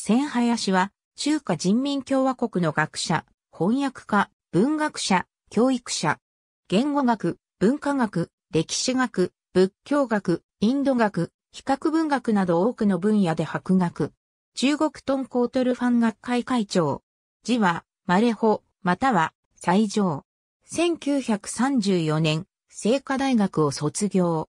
千林は、中華人民共和国の学者、翻訳家、文学者、教育者、言語学、文化学、歴史学、仏教学、インド学、比較文学など多くの分野で博学。中国トンコートルファン学会会長。字は、マレホ、または、最上。1934年、聖火大学を卒業。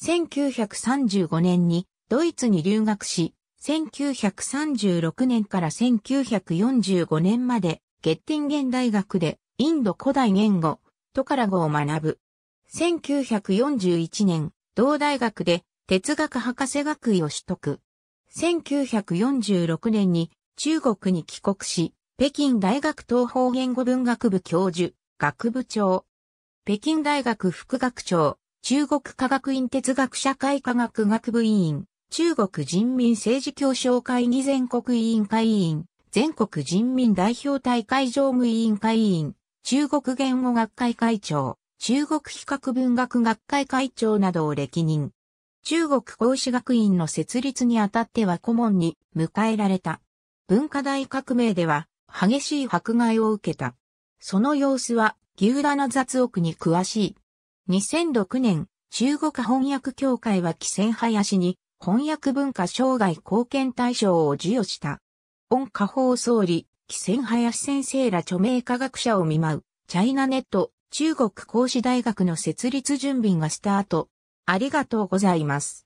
1935年に、ドイツに留学し、1936年から1945年まで、ゲッティンゲン大学でインド古代言語、トカラ語を学ぶ。1941年、同大学で哲学博士学位を取得。1946年に中国に帰国し、北京大学東方言語文学部教授、学部長。北京大学副学長、中国科学院哲学社会科学学部委員。中国人民政治協商会議全国委員会委員、全国人民代表大会常務委員会委員、中国言語学会会長、中国比較文学学会会長などを歴任。中国孔子学院の設立にあたっては顧問に迎えられた。文化大革命では激しい迫害を受けた。その様子は牛棚雑憶に詳しい。2006年、中国翻訳協会は紀仙林に翻訳文化障害貢献大賞を授与した。恩加法総理、紀仙林先生ら著名科学者を見舞う、チャイナネット、中国講師大学の設立準備がスタート。ありがとうございます。